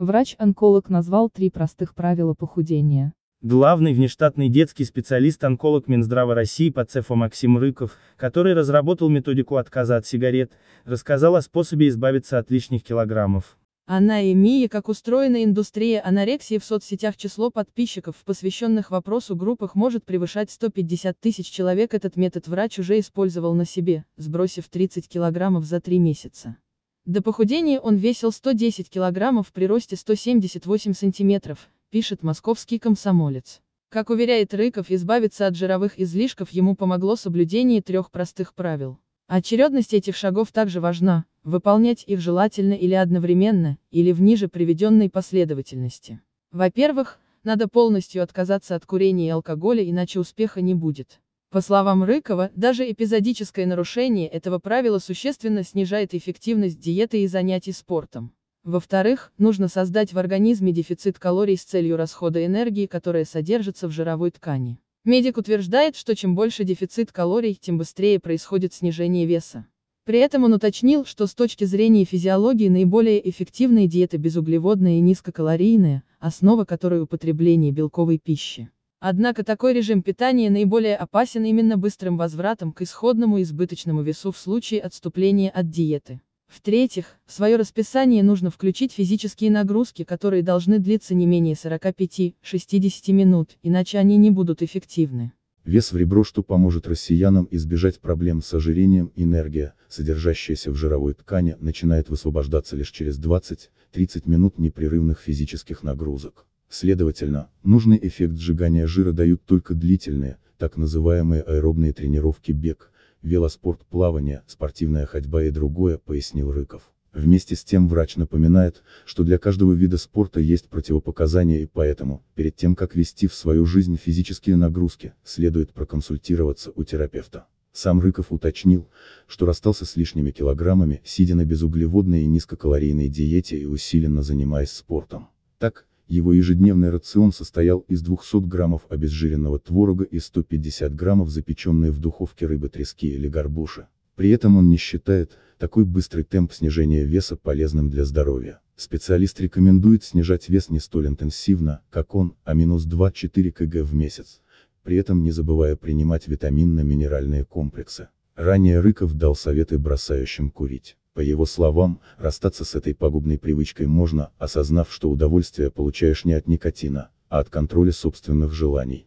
Врач-онколог назвал три простых правила похудения. Главный внештатный детский специалист-онколог Минздрава России по ЦЕФО Максим Рыков, который разработал методику отказа от сигарет, рассказал о способе избавиться от лишних килограммов. Анаэмия, как устроена индустрия анорексии в соцсетях число подписчиков посвященных вопросу группах может превышать 150 тысяч человек. Этот метод врач уже использовал на себе, сбросив 30 килограммов за три месяца. До похудения он весил 110 килограммов при росте 178 сантиметров, пишет московский комсомолец. Как уверяет Рыков, избавиться от жировых излишков ему помогло соблюдение трех простых правил. Очередность этих шагов также важна, выполнять их желательно или одновременно, или в ниже приведенной последовательности. Во-первых, надо полностью отказаться от курения и алкоголя, иначе успеха не будет. По словам Рыкова, даже эпизодическое нарушение этого правила существенно снижает эффективность диеты и занятий спортом. Во-вторых, нужно создать в организме дефицит калорий с целью расхода энергии, которая содержится в жировой ткани. Медик утверждает, что чем больше дефицит калорий, тем быстрее происходит снижение веса. При этом он уточнил, что с точки зрения физиологии наиболее эффективные диеты безуглеводная и низкокалорийная, основа которой употребление белковой пищи. Однако такой режим питания наиболее опасен именно быстрым возвратом к исходному избыточному весу в случае отступления от диеты. В-третьих, в свое расписание нужно включить физические нагрузки, которые должны длиться не менее 45-60 минут, иначе они не будут эффективны. Вес в ребро, что поможет россиянам избежать проблем с ожирением, энергия, содержащаяся в жировой ткани, начинает высвобождаться лишь через 20-30 минут непрерывных физических нагрузок. Следовательно, нужный эффект сжигания жира дают только длительные, так называемые аэробные тренировки бег, велоспорт плавание, спортивная ходьба и другое, пояснил Рыков. Вместе с тем врач напоминает, что для каждого вида спорта есть противопоказания и поэтому, перед тем как вести в свою жизнь физические нагрузки, следует проконсультироваться у терапевта. Сам Рыков уточнил, что расстался с лишними килограммами, сидя на безуглеводной и низкокалорийной диете и усиленно занимаясь спортом. Так, его ежедневный рацион состоял из 200 граммов обезжиренного творога и 150 граммов запеченной в духовке рыбы трески или горбуши. При этом он не считает, такой быстрый темп снижения веса полезным для здоровья. Специалист рекомендует снижать вес не столь интенсивно, как он, а минус 2-4 кг в месяц, при этом не забывая принимать витаминно-минеральные комплексы. Ранее Рыков дал советы бросающим курить. По его словам, расстаться с этой пагубной привычкой можно, осознав, что удовольствие получаешь не от никотина, а от контроля собственных желаний.